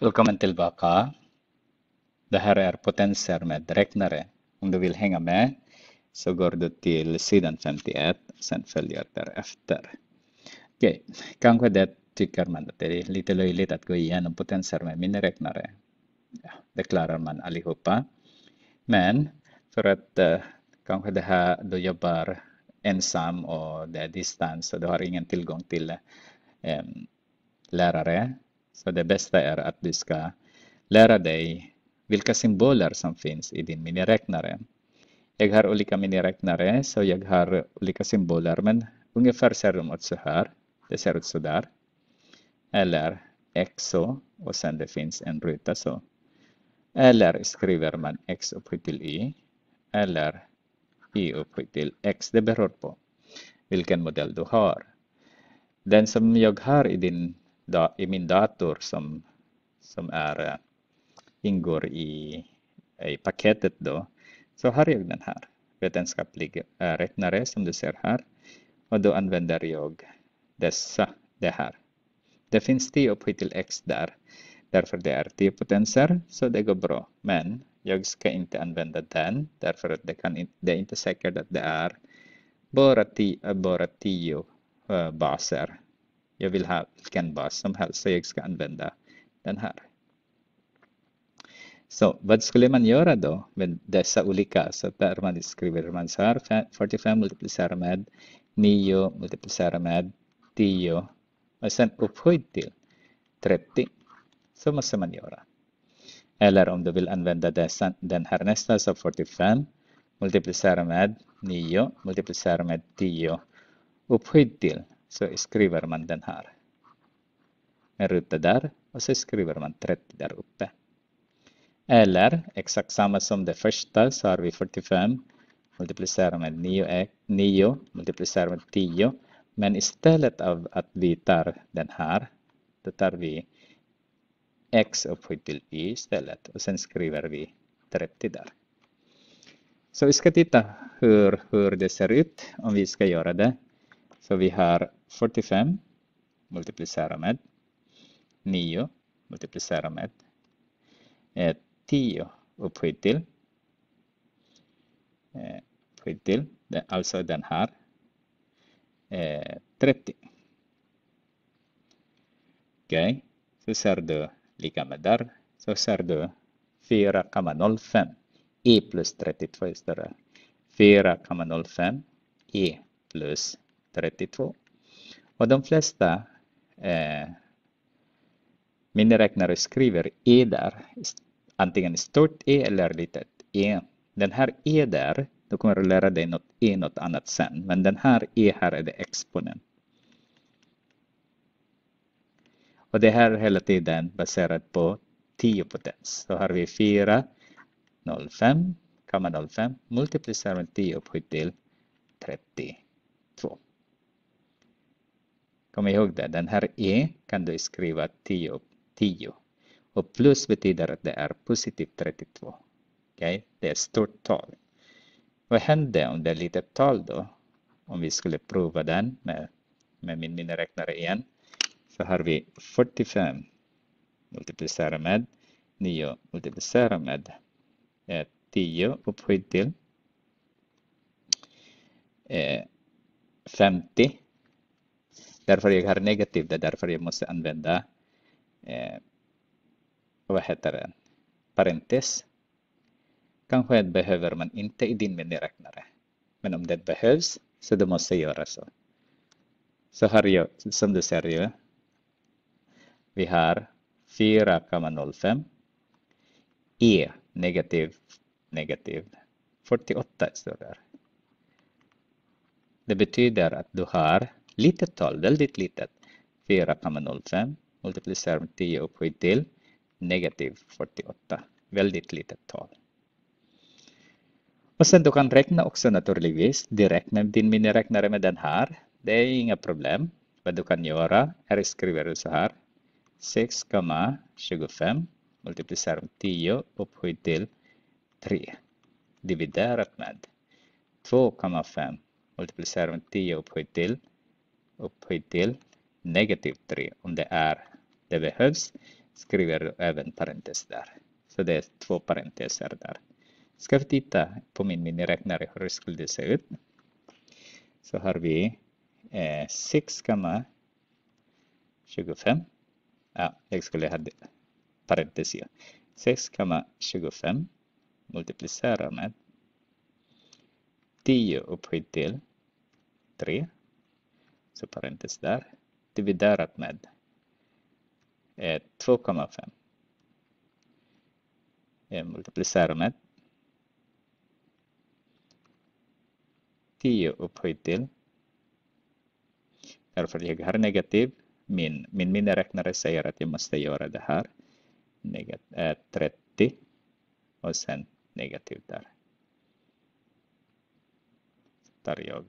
Välkommen tillbaka. Det här är potenser med räknare. Om du vill hänga med så går du till sidan 51, sen följer därefter. Okej, okay. kanske det tycker man att det är lite löjligt att gå igenom potenser med miniräknare. Ja, det klarar man allihopa. Men för att uh, kanske det här, du jobbar ensam och det är distans och du har ingen tillgång till um, lärare så det bästa är att du ska lära dig vilka symboler som finns i din miniräknare. Jag har olika miniräknare, så jag har olika symboler, men ungefär ser de ut så här. Det ser ut så där. Eller x så, och sen det finns en ruta så. Eller skriver man x upphöjt till y, eller y upphöjt till x. Det beror på vilken modell du har. Den som jag har i din i min dator som, som är, eh, ingår i, i paketet då, så har jag den här vetenskaplig eh, räknare som du ser här. Och då använder jag dessa, det här. Det finns 10 p till x där, därför det är 10 potenser, så det går bra. Men jag ska inte använda den, därför att det, kan, det är inte säkert att det är bara 10, eh, bara 10 baser jag vill ha vilken bas som helst, så jag ska använda den här. Så vad skulle man göra då med dessa olika? Så där man skriver man så här, 45 multiplicerar med 9 multiplicerar med 10 och sen upphöjt till 30. Så måste man göra. Eller om du vill använda dessa, den här nästa, så 45 multiplicerar med 9 multiplicerar med 10 upphöjt till så skriver man den här. En ruta där och så skriver man 30 där uppe. Eller exakt samma som det första så har vi 45 multiplicerar med 9, 9 eh, multiplicerar med 10. Men istället av att vi tar den här, då tar vi x upphöjt till y istället och sen skriver vi 30 där. Så vi ska titta hur, hur det ser ut om vi ska göra det. Så vi har 45 multiplicera med 9 multiplicera med 10 eh, upphöjt till eh, upphöjt till alltså den här 30. Eh, Okej, okay. så ser du lika med där. Så ser du 4,05 e plus 32 är större 4,05 e plus 32. Och de flesta eh, miniräknare skriver E där, antingen stort E eller litet E. Den här E där, du kommer att lära dig något E något annat sen, men den här E här är det exponent. Och det här är hela tiden baserat på 10 potens. Så har vi 4, 0,5, 0,5 multiplicerar med 10 upphöjt till 30. Kom ihåg det, den här e kan du skriva 10, 10. Och plus betyder att det är positivt 32. okay? det är ett stort tal. Vad händer om det är ett litet tal då? Om vi skulle prova den med, med min miniräknare igen. Så har vi 45 multiplicerar med 9 multiplicerar med 10 eh, upphöjt till 50 eh, därför jag har negativ, det är därför jag måste använda eh, vad heter det? parentes. Kanske behöver man inte i din miniräknare. Men om det behövs så du måste göra så. Så har jag, som du ser ju, vi har 4,05 E negativ negativ 48 står där. Det betyder att du har litet tal, väldigt litet. 4,05 multiplicerar med 10 upphöjt till negativ 48. Väldigt litet tal. Och sen du kan räkna också naturligtvis direkt med din miniräknare med den här. Det är inga problem. Vad du kan göra, här skriver du så här. 6,25 multiplicerar med 10 upphöjt till 3 dividerat med 2,5 multiplicerar med 10 upphöjt till upphöjt till negativ 3 om det är det behövs skriver du även parentes där. Så det är två parenteser där. Ska vi titta på min miniräknare hur skulle det se ut? Så har vi eh, 6,25. Ja, jag skulle ha parentes. 6,25 multiplicerar med 10 upphöjt till 3 så parentes där, dividerat med 2,5 eh, eh, multiplicera med 10 upphöjt till därför jag har negativ min, min miniräknare säger att jag måste göra det här Negat, äh, 30 och sen negativ där tar jag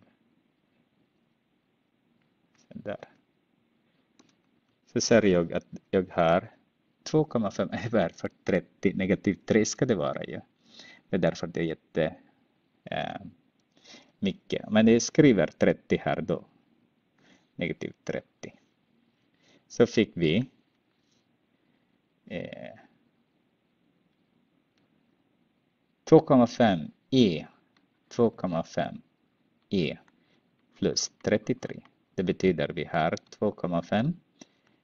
där. Så ser jag att jag har 2,5 över för 30, negativ 3 ska det vara ju. Det är därför det är jätte äh, mycket. Men jag skriver 30 här då. Negativ 30. Så fick vi äh, eh, 2,5 e 2,5 e plus 33. Det betyder vi har 2,5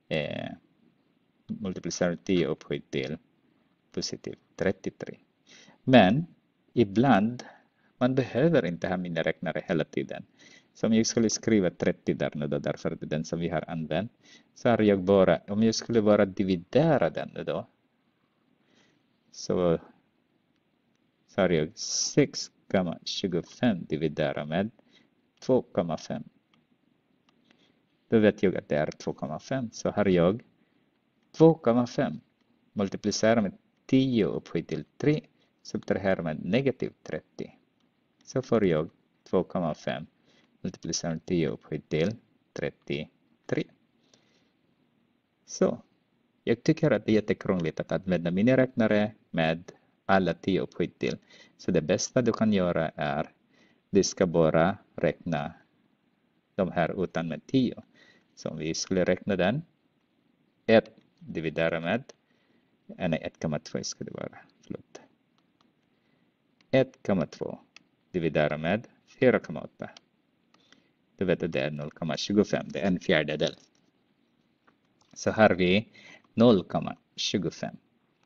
eh, multiplicerar 10 upphöjt till positiv 33. Men ibland man behöver inte ha miniräknare hela tiden. Så om jag skulle skriva 30 där nu då, därför det är den som vi har använt, så har jag bara, om jag skulle bara dividera den nu då, så, så har jag 6,25 dividera med 2,5. Då vet jag att det är 2,5. Så har jag 2,5 multiplicerar med 10 upphöjt till 3 subtraherar med negativ 30. Så får jag 2,5 multiplicerar med 10 upphöjt till 33. Så jag tycker att det är jättekrångligt att använda miniräknare med alla 10 upphöjt till. Så det bästa du kan göra är du ska bara räkna de här utan med 10. Så om vi skulle räkna den. 1 dividerat med, eh, nej 1,2 ska det vara, förlåt. 1,2 dividerat med 4,8. Du vet att det är 0,25, det är en fjärdedel. Så har vi 0,25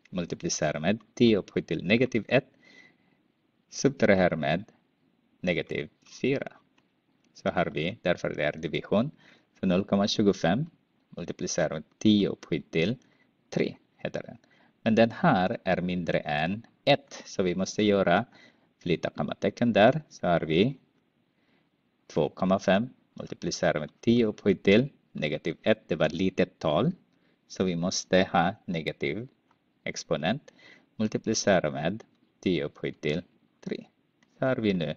Multiplicera med 10 upphöjt till negativ 1 subtraherar med negativ 4. Så har vi, därför det är division, så 0,25 multiplicerat 10 upphöjt till 3 heter den. Men den här är mindre än 1 så vi måste göra flytta kommatecken där så har vi 2,5 multiplicerat med 10 upphöjt till negativ 1 det var ett litet tal så vi måste ha negativ exponent multiplicerat med 10 upphöjt till 3. Så har vi nu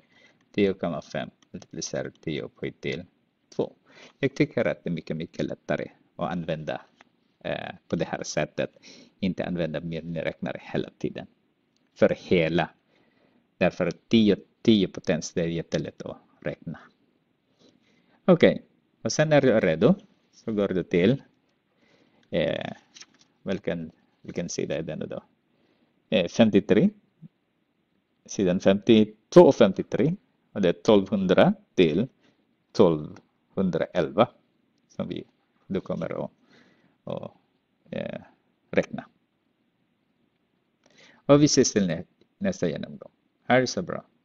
10,5 multiplicerat 10 upphöjt till jag tycker att det är mycket, mycket lättare att använda eh, på det här sättet. Inte använda miniräknare hela tiden. För hela. Därför att 10, 10 potens, det är jättelätt att räkna. Okej, okay. och sen när du är redo. Så går du till eh, vilken, vilken sida är det nu då? Eh, 53. Sidan 52 och 53. Och det är 1200 till 1200. 111 som vi då kommer att, att eh, räkna. Och vi ses till nästa genomgång. Ha det så bra.